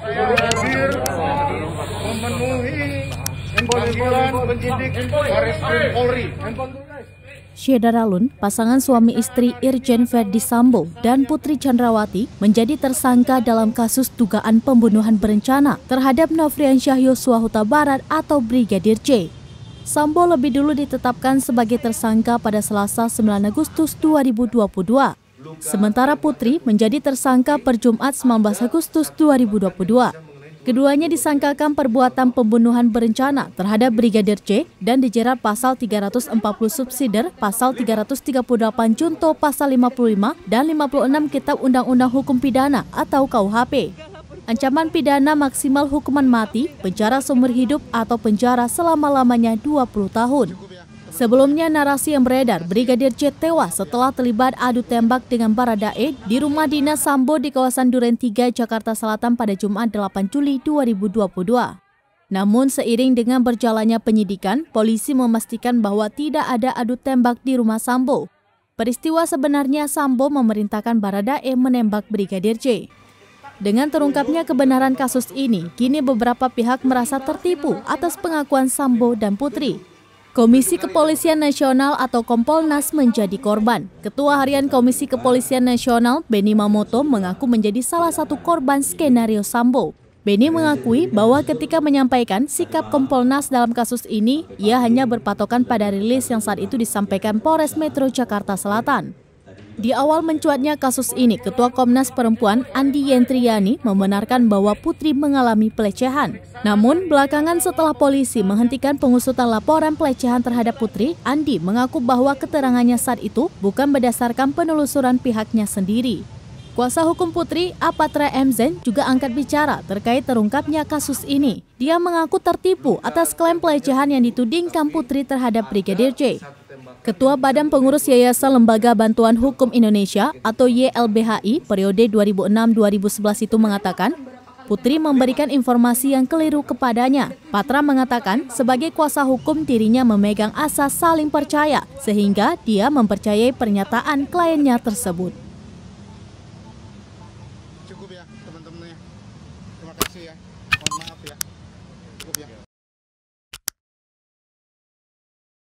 saya Syedaralun, pasangan suami istri Irjen Ferdi Sambo dan Putri Chandrawati menjadi tersangka dalam kasus dugaan pembunuhan berencana terhadap Nofriansyah Yosua Huta Barat atau Brigadir J. Sambo lebih dulu ditetapkan sebagai tersangka pada Selasa 9 Agustus 2022 Sementara Putri menjadi tersangka per Jumat 19 Agustus 2022. Keduanya disangkakan perbuatan pembunuhan berencana terhadap Brigadir C dan dijerat pasal 340 subsider, pasal 338 junto pasal 55 dan 56 Kitab Undang-Undang Hukum Pidana atau KUHP. Ancaman pidana maksimal hukuman mati, penjara seumur hidup atau penjara selama-lamanya 20 tahun. Sebelumnya narasi yang beredar Brigadir J tewas setelah terlibat adu tembak dengan Baradae di rumah dinas Sambo di kawasan Duren 3 Jakarta Selatan pada Jumat 8 Juli 2022. Namun seiring dengan berjalannya penyidikan, polisi memastikan bahwa tidak ada adu tembak di rumah Sambo. Peristiwa sebenarnya Sambo memerintahkan Baradae menembak Brigadir J. Dengan terungkapnya kebenaran kasus ini, kini beberapa pihak merasa tertipu atas pengakuan Sambo dan Putri. Komisi Kepolisian Nasional atau Kompolnas menjadi korban. Ketua Harian Komisi Kepolisian Nasional, Beni Mamoto, mengaku menjadi salah satu korban skenario Sambo. Beni mengakui bahwa ketika menyampaikan sikap Kompolnas dalam kasus ini, ia hanya berpatokan pada rilis yang saat itu disampaikan Polres Metro Jakarta Selatan. Di awal mencuatnya kasus ini, Ketua Komnas Perempuan Andi Yentriani membenarkan bahwa Putri mengalami pelecehan. Namun, belakangan setelah polisi menghentikan pengusutan laporan pelecehan terhadap Putri, Andi mengaku bahwa keterangannya saat itu bukan berdasarkan penelusuran pihaknya sendiri. Kuasa hukum Putri, Apatra Mzen, juga angkat bicara terkait terungkapnya kasus ini. Dia mengaku tertipu atas klaim pelecehan yang ditudingkan Putri terhadap Brigadir J. Ketua Badan Pengurus Yayasan Lembaga Bantuan Hukum Indonesia atau YLBHI periode 2006-2011 itu mengatakan, Putri memberikan informasi yang keliru kepadanya. Patra mengatakan, sebagai kuasa hukum dirinya memegang asas saling percaya, sehingga dia mempercayai pernyataan kliennya tersebut. Cukup ya, teman-teman Terima kasih ya. maaf ya. Cukup ya.